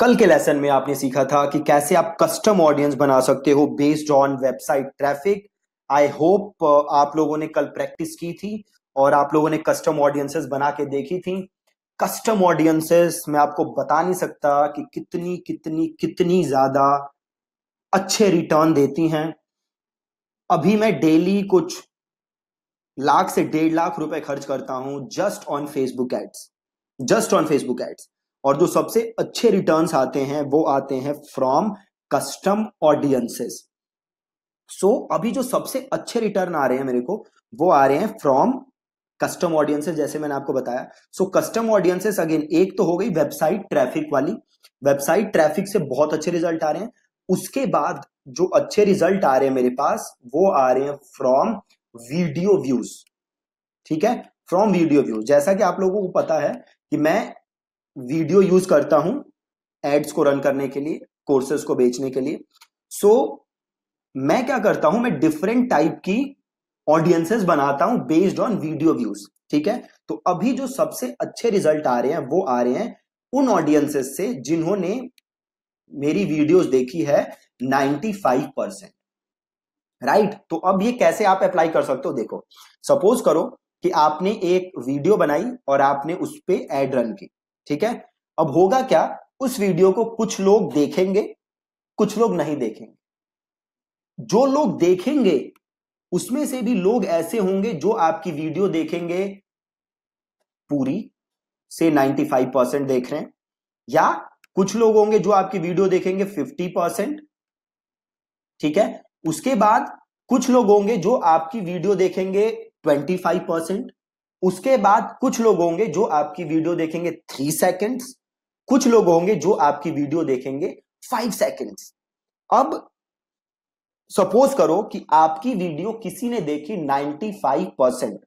कल के लेसन में आपने सीखा था कि कैसे आप कस्टम ऑडियंस बना सकते हो based on website traffic I hope आप लोगों ने कल प्रैक्टिस की थी और आप लोगों ने कस्टम ऑडियंसेस बना के देखी थी कस्टम ऑडियंसेस मैं आपको बता नहीं सकता कि कितनी कितनी कितनी ज्यादा अच्छे रिटर्न देती हैं अभी मैं डेली कुछ लाख से डेढ़ लाख रुपए खर्च करता हूं just on Facebook ads just on Facebook ads और जो सबसे अच्छे रिटर्न आते हैं वो आते हैं फ्रॉम कस्टम ऑडियंसेस सो अभी जो सबसे अच्छे रिटर्न आ रहे हैं मेरे को वो आ रहे हैं फ्रॉम कस्टम ऑडियंसेस जैसे मैंने आपको बताया सो कस्टम ऑडियंसेस अगेन एक तो हो गई वेबसाइट ट्रैफिक वाली वेबसाइट ट्रैफिक से बहुत अच्छे रिजल्ट आ रहे हैं उसके बाद जो अच्छे रिजल्ट आ रहे हैं मेरे पास वो आ रहे हैं फ्रॉम वीडियो व्यूज ठीक है फ्रॉम वीडियो व्यूज जैसा कि आप लोगों को पता है कि मैं वीडियो यूज करता हूं एड्स को रन करने के लिए कोर्सेज को बेचने के लिए सो so, मैं क्या करता हूं मैं डिफरेंट टाइप की ऑडियंसेस बनाता हूं बेस्ड ऑन वीडियो व्यूज ठीक है तो अभी जो सबसे अच्छे रिजल्ट आ रहे हैं वो आ रहे हैं उन ऑडियंसेस से जिन्होंने मेरी वीडियोस देखी है 95 परसेंट राइट तो अब ये कैसे आप अप्लाई कर सकते हो देखो सपोज करो कि आपने एक वीडियो बनाई और आपने उस पर एड रन की ठीक है अब होगा क्या उस वीडियो को कुछ लोग देखेंगे कुछ लोग नहीं देखेंगे जो लोग देखेंगे उसमें से भी लोग ऐसे होंगे जो आपकी वीडियो देखेंगे पूरी से 95 परसेंट देख रहे हैं या कुछ लोग होंगे जो आपकी वीडियो देखेंगे 50 परसेंट ठीक है उसके बाद कुछ लोग होंगे जो आपकी वीडियो देखेंगे 25 परसेंट उसके बाद कुछ लोग होंगे जो आपकी वीडियो देखेंगे थ्री सेकेंड्स कुछ लोग होंगे जो आपकी वीडियो देखेंगे फाइव सेकेंड्स अब सपोज करो कि आपकी वीडियो किसी ने देखी 95 परसेंट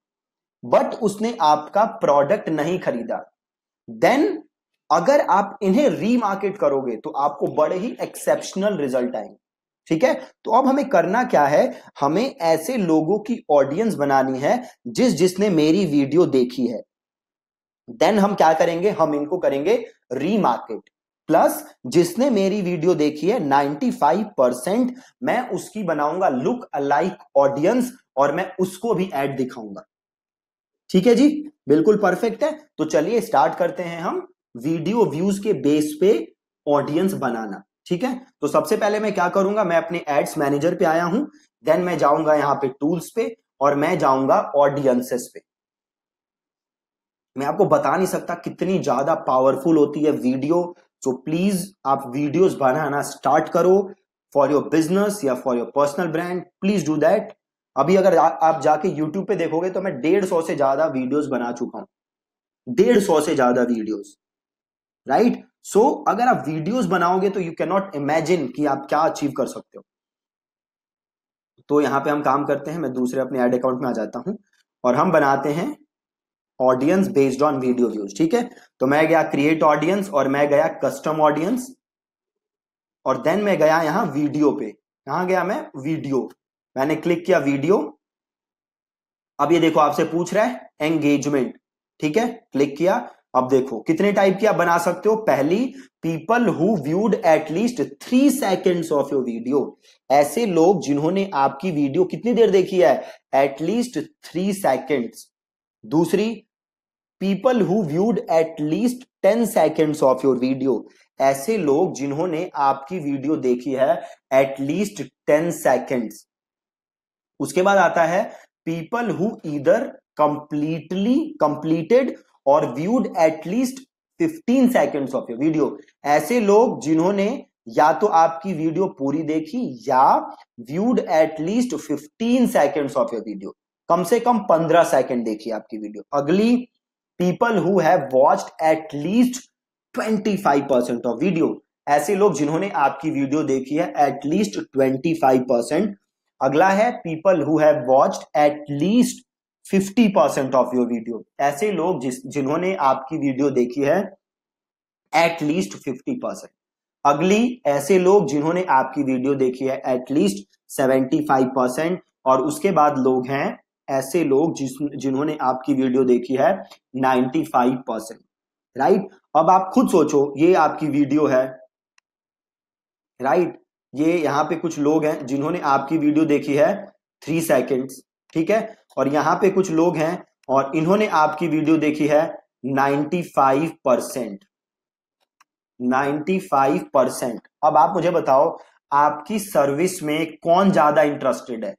बट उसने आपका प्रोडक्ट नहीं खरीदा देन अगर आप इन्हें रीमार्केट करोगे तो आपको बड़े ही एक्सेप्शनल रिजल्ट आएंगे ठीक है तो अब हमें करना क्या है हमें ऐसे लोगों की ऑडियंस बनानी है जिस जिसने मेरी वीडियो देखी है देन हम क्या करेंगे हम इनको करेंगे रीमार्केट प्लस जिसने मेरी वीडियो देखी है 95 परसेंट मैं उसकी बनाऊंगा लुक अलाइक ऑडियंस और मैं उसको भी एड दिखाऊंगा ठीक है जी बिल्कुल परफेक्ट है तो चलिए स्टार्ट करते हैं हम वीडियो व्यूज के बेस पे ऑडियंस बनाना ठीक है तो सबसे पहले मैं क्या करूंगा मैं अपने एड्स मैनेजर पे आया हूं देन मैं जाऊंगा यहां पे टूल्स पे और मैं जाऊंगा ऑडियंसेस पे मैं आपको बता नहीं सकता कितनी ज्यादा पावरफुल होती है वीडियो सो प्लीज आप वीडियोस बनाना स्टार्ट करो फॉर योर बिजनेस या for your personal brand please do that अभी अगर आ, आप जाके यूट्यूब पे देखोगे तो मैं डेढ़ सौ से ज्यादा वीडियोस बना चुका हूं डेढ़ सौ से ज्यादा वीडियोस राइट सो so, अगर आप वीडियोस बनाओगे तो यू कैन नॉट इमेजिन कि आप क्या अचीव कर सकते हो तो यहां पे हम काम करते हैं मैं दूसरे अपने एड अकाउंट में आ जाता हूं और हम बनाते हैं audience based on video views ठीक है तो मैं गया क्रिएट ऑडियंस और मैं गया कस्टम ऑडियंस और देन मैं गया यहां वीडियो पे कहा गया मैं वीडियो मैंने क्लिक किया वीडियो अब ये देखो आपसे पूछ रहा है एंगेजमेंट ठीक है क्लिक किया अब देखो कितने टाइप की आप बना सकते हो पहली people who viewed at least three seconds of your video ऐसे लोग जिन्होंने आपकी वीडियो कितनी देर देखी है एटलीस्ट थ्री सेकेंड्स दूसरी people who viewed at least ten seconds of your video ऐसे लोग जिन्होंने आपकी वीडियो देखी है एटलीस्ट टेन सेकेंड्स उसके बाद आता है पीपल हु इधर कंप्लीटली कंप्लीटेड और viewed at least 15 seconds of your video ऐसे लोग जिन्होंने या तो आपकी वीडियो पूरी देखी या viewed at least 15 seconds of your video कम से कम 15 सेकेंड देखी आपकी वीडियो अगली people who have watched at least 25 percent of video ऐसे लोग जिन्होंने आपकी वीडियो देखी है एटलीस्ट 25 परसेंट अगला है people who have watched at least fifty percent of your video ऐसे लोग जिस जिन्होंने आपकी वीडियो देखी है एटलीस्ट फिफ्टी परसेंट अगली ऐसे लोग जिन्होंने आपकी वीडियो देखी है एटलीस्ट सेवेंटी फाइव परसेंट और उसके बाद लोग हैं ऐसे लोग जिस जिन्होंने आपकी वीडियो देखी है नाइन्टी फाइव परसेंट राइट अब आप खुद सोचो ये आपकी वीडियो है राइट ये यहां पे कुछ लोग हैं जिन्होंने आपकी वीडियो देखी है थ्री सेकेंड्स ठीक है और यहाँ पे कुछ लोग हैं और इन्होंने आपकी वीडियो देखी है 95 परसेंट नाइन्टी फाइव परसेंट अब आप मुझे बताओ आपकी सर्विस में कौन ज्यादा इंटरेस्टेड है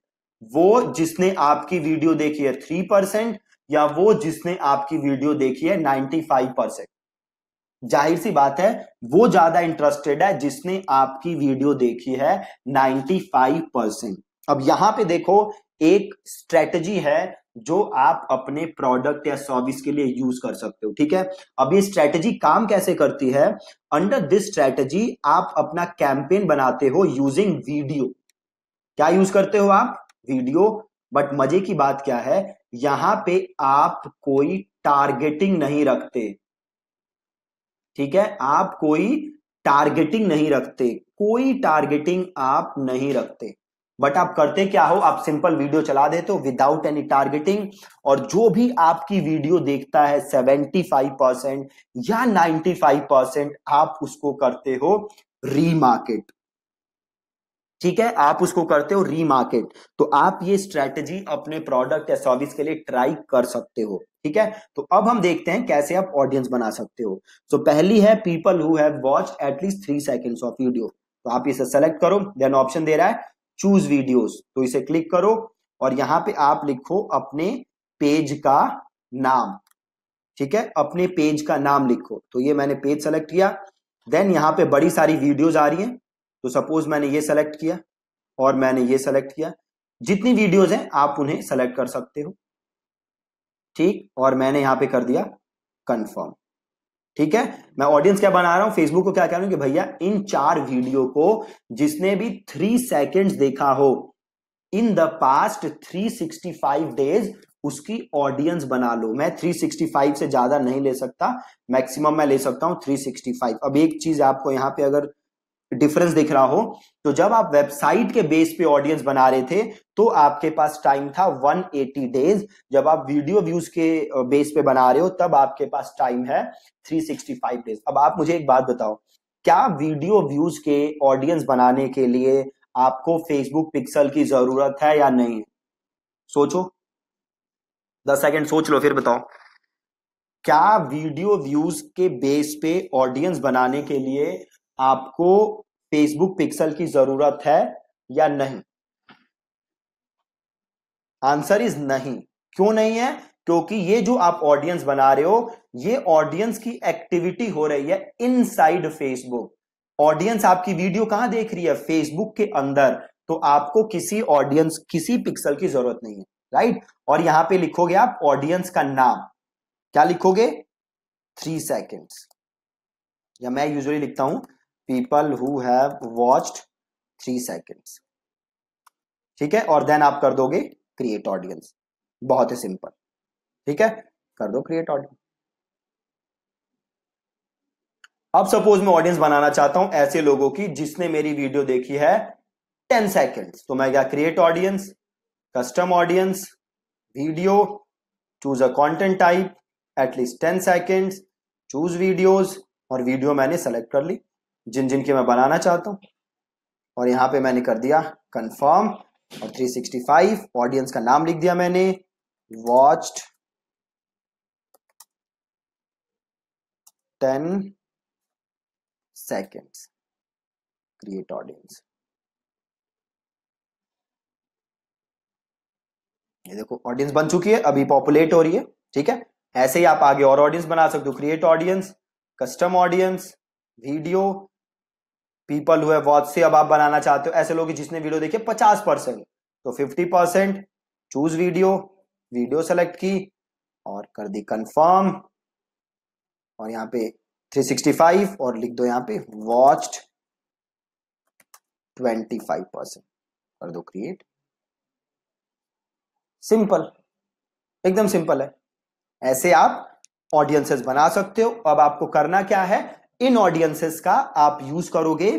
वो जिसने आपकी वीडियो देखी है थ्री परसेंट या वो जिसने आपकी वीडियो देखी है नाइन्टी फाइव परसेंट जाहिर सी बात है वो ज्यादा इंटरेस्टेड है जिसने आपकी वीडियो देखी है फाइव परसेंट अब यहां पे देखो एक स्ट्रेटजी है जो आप अपने प्रोडक्ट या सर्विस के लिए यूज कर सकते हो ठीक है अब ये स्ट्रेटजी काम कैसे करती है अंडर दिस स्ट्रेटजी आप अपना कैंपेन बनाते हो यूजिंग वीडियो क्या यूज करते हो आप वीडियो बट मजे की बात क्या है यहां पे आप कोई टारगेटिंग नहीं रखते ठीक है आप कोई टारगेटिंग नहीं रखते कोई टारगेटिंग आप नहीं रखते बट आप करते क्या हो आप सिंपल वीडियो चला देते हो विदाउट एनी टारगेटिंग और जो भी आपकी वीडियो देखता है 75 परसेंट या 95 परसेंट आप उसको करते हो रीमार्केट ठीक है आप उसको करते हो रीमार्केट तो आप ये स्ट्रेटेजी अपने प्रोडक्ट या सर्विस के लिए ट्राई कर सकते हो ठीक है तो अब हम देखते हैं कैसे आप ऑडियंस बना सकते हो सो so, पहली है people who have watch at least three seconds of video तो आप इसे सेलेक्ट करो देन ऑप्शन दे रहा है चूज वीडियोस तो इसे क्लिक करो और यहाँ पे आप लिखो अपने पेज का नाम ठीक है अपने पेज का नाम लिखो तो ये मैंने पेज सेलेक्ट किया देन यहां पे बड़ी सारी वीडियोज आ रही हैं तो सपोज मैंने ये सेलेक्ट किया और मैंने ये सेलेक्ट किया जितनी वीडियोज हैं आप उन्हें सेलेक्ट कर सकते हो ठीक और मैंने यहां पे कर दिया कंफर्म ठीक है मैं ऑडियंस क्या बना रहा हूं फेसबुक को क्या कह रहा हूं कि भैया इन चार वीडियो को जिसने भी थ्री सेकेंड देखा हो इन द पास्ट 365 डेज उसकी ऑडियंस बना लो मैं 365 से ज्यादा नहीं ले सकता मैक्सिमम मैं ले सकता हूं 365 अब एक चीज आपको यहां पे अगर डिफरेंस दिख रहा हो तो जब आप वेबसाइट के बेस पे ऑडियंस बना रहे थे तो आपके पास टाइम था 180 डेज जब आप वीडियो व्यूज के बेस पे बना रहे हो तब आपके पास टाइम है 365 डेज अब आप मुझे एक बात बताओ क्या वीडियो व्यूज के ऑडियंस बनाने के लिए आपको फेसबुक पिक्सल की जरूरत है या नहीं सोचो दस सेकेंड सोच लो फिर बताओ क्या वीडियो व्यूज के बेस पे ऑडियंस बनाने के लिए आपको फेसबुक पिक्सल की जरूरत है या नहीं आंसर इज नहीं क्यों नहीं है क्योंकि ये जो आप ऑडियंस बना रहे हो ये ऑडियंस की एक्टिविटी हो रही है इनसाइड फेसबुक ऑडियंस आपकी वीडियो कहां देख रही है फेसबुक के अंदर तो आपको किसी ऑडियंस किसी पिक्सल की जरूरत नहीं है राइट और यहां पे लिखोगे आप ऑडियंस का नाम क्या लिखोगे थ्री सेकेंड्स या मैं यूजुअली लिखता हूं people who have watched three seconds ठीक है और देन आप कर दोगे क्रिएट ऑडियंस बहुत ही सिंपल ठीक है कर दो क्रिएट ऑडियंस अब सपोज मैं ऑडियंस बनाना चाहता हूं ऐसे लोगों की जिसने मेरी वीडियो देखी है टेन सेकेंड्स तो मैं क्या create audience custom audience video choose a content type at least ten seconds choose videos और वीडियो मैंने सेलेक्ट कर ली जिन जिन की मैं बनाना चाहता हूं और यहां पे मैंने कर दिया कंफर्म और 365 ऑडियंस का नाम लिख दिया मैंने watched ten seconds create audience ये देखो ऑडियंस बन चुकी है अभी पॉपुलेट हो रही है ठीक है ऐसे ही आप आगे और ऑडियंस बना सकते हो create audience custom audience video people who watch से अब आप बनाना चाहते हो ऐसे लोग जिसने वीडियो देखी पचास परसेंट तो fifty percent choose video video select की और कर दी कंफर्म और यहाँ पे 365 और लिख दो यहाँ पे वॉच्ड 25 परसेंट कर दो क्रिएट सिंपल एकदम सिंपल है ऐसे आप ऑडियंसेस बना सकते हो अब आपको करना क्या है इन ऑडियंसेस का आप यूज करोगे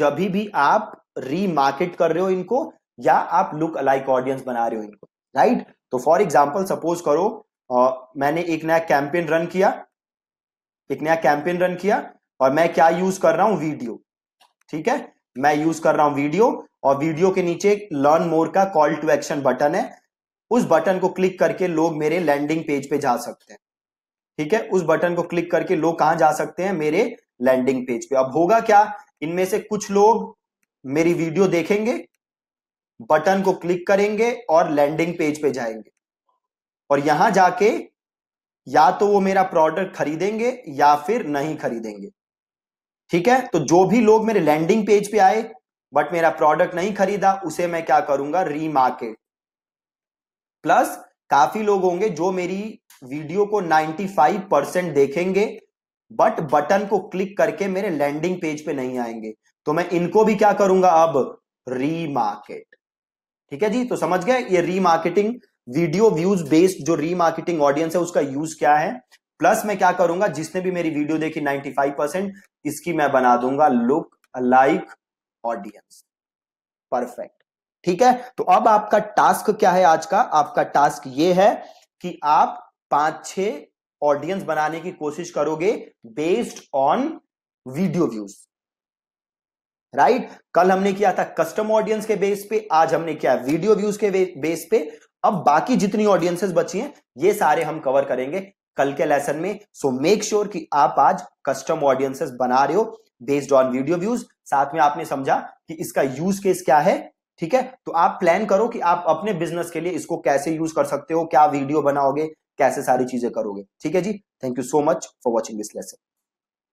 जब भी आप रीमार्केट कर रहे हो इनको या आप लुक अलाइक ऑडियंस बना रहे हो इनको राइट तो फॉर एग्जाम्पल सपोज करो आ, मैंने एक नया कैंपेन रन किया एक नया कैंपेन रन किया और मैं क्या यूज कर रहा हूं वीडियो ठीक है मैं यूज कर रहा हूं वीडियो और वीडियो के नीचे लर्न मोर का कॉल टू एक्शन बटन है उस बटन को क्लिक करके लोग मेरे लैंडिंग पेज पे जा सकते हैं ठीक है उस बटन को क्लिक करके लोग कहां जा सकते हैं मेरे लैंडिंग पेज पे अब होगा क्या इनमें से कुछ लोग मेरी वीडियो देखेंगे बटन को क्लिक करेंगे और लैंडिंग पेज पे जाएंगे और यहां जाके या तो वो मेरा प्रोडक्ट खरीदेंगे या फिर नहीं खरीदेंगे ठीक है तो जो भी लोग मेरे लैंडिंग पेज पे आए बट मेरा प्रोडक्ट नहीं खरीदा उसे मैं क्या करूंगा रीमार्केट प्लस काफी लोग होंगे जो मेरी वीडियो को 95 परसेंट देखेंगे बट बटन को क्लिक करके मेरे लैंडिंग पेज पे नहीं आएंगे तो मैं इनको भी क्या करूंगा अब रीमार्केट ठीक है जी तो समझ गए ये रीमार्केटिंग वीडियो व्यूज बेस्ड जो रीमार्केटिंग ऑडियंस है उसका यूज क्या है प्लस मैं क्या करूंगा जिसने भी मेरी वीडियो देखी 95 परसेंट इसकी मैं बना दूंगा लुक लाइक ऑडियंस परफेक्ट ठीक है तो अब आपका टास्क क्या है आज का आपका टास्क ये है कि आप पांच छह ऑडियंस बनाने की कोशिश करोगे based on video views right कल हमने किया था कस्टम ऑडियंस के बेस पे आज हमने किया वीडियो व्यूज के बेस पे अब बाकी जितनी ऑडियंसेस बची हैं ये सारे हम कवर करेंगे कल के लेसन में सो मेक श्योर कि आप आज कस्टम ऑडियंसेस बना रहे हो बेस्ड ऑन वीडियो व्यूज साथ में आपने समझा कि इसका यूज केस क्या है ठीक है तो आप प्लान करो कि आप अपने बिजनेस के लिए इसको कैसे यूज कर सकते हो क्या वीडियो बनाओगे कैसे सारी चीजें करोगे ठीक है जी thank you so much for watching this lesson